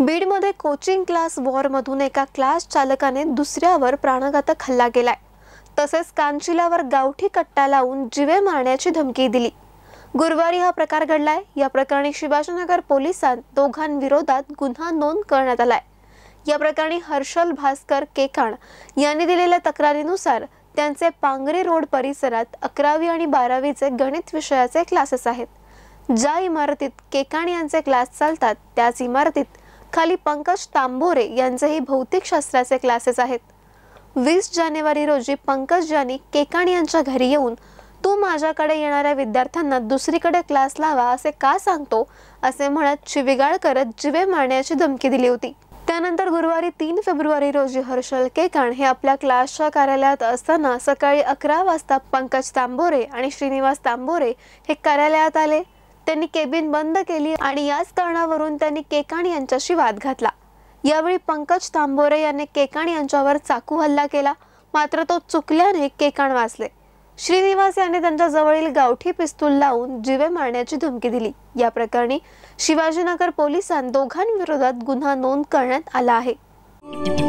बीडमध्ये coaching class वॉरमधून एका class चालकाने दुसऱ्यावर प्राणघातक हल्ला केलाय तसेच कांचिलावर गावठी कट्टा लावून जिवे मारण्याची धमकी दिली गुरुवारी हा प्रकार घडलाय या प्रकरणी शिवाजीनगर पोलिसांत दोघांविरोधात गुन्हा नोंद करण्यात आलाय या प्रकरणी हर्षल भास्कर केकाण यांनी दिलेल्या तक्रारीनुसार त्यांचे पांगरे रोड परिसरात अकरावी आणि बारावीचे गणित विषयाचे क्लासेस आहेत ज्या इमारतीत केकाण यांचे क्लास चालतात त्याच इमारतीत खाली पंकज तांबोरे यांचेही भौतिक शास्त्राचे क्लासेस आहेत वीस जानेवारी रोजी पंकज यांनी केकाण यांच्या घरी येऊन तू माझ्याकडे येणाऱ्या विद्यार्थ्यांना दुसरीकडे क्लास लावा असे का सांगतो असे म्हणत चिविगाळ करत जिवे मारण्याची धमकी दिली होती त्यानंतर गुरुवारी तीन फेब्रुवारी रोजी हर्षल केकाण हे आपल्या क्लासच्या कार्यालयात असताना सकाळी अकरा वाजता पंकज तांबोरे आणि श्रीनिवास तांबोरे हे कार्यालयात आले त्यांनी केबिन बंद केली आणि याच कारणावरून त्यांनी केकाणी यांच्याशी वाद घातला यावेळी पंकज तांबोरे यांनी केकाण यांच्यावर चाकू हल्ला केला मात्र तो चुकल्याने केकाण वाचले श्रीनिवास यांनी त्यांच्या जवळील गावठी पिस्तूल लावून जीवे मारण्याची धमकी दिली या प्रकरणी शिवाजीनगर पोलिसांत दोघांविरोधात गुन्हा नोंद करण्यात आला आहे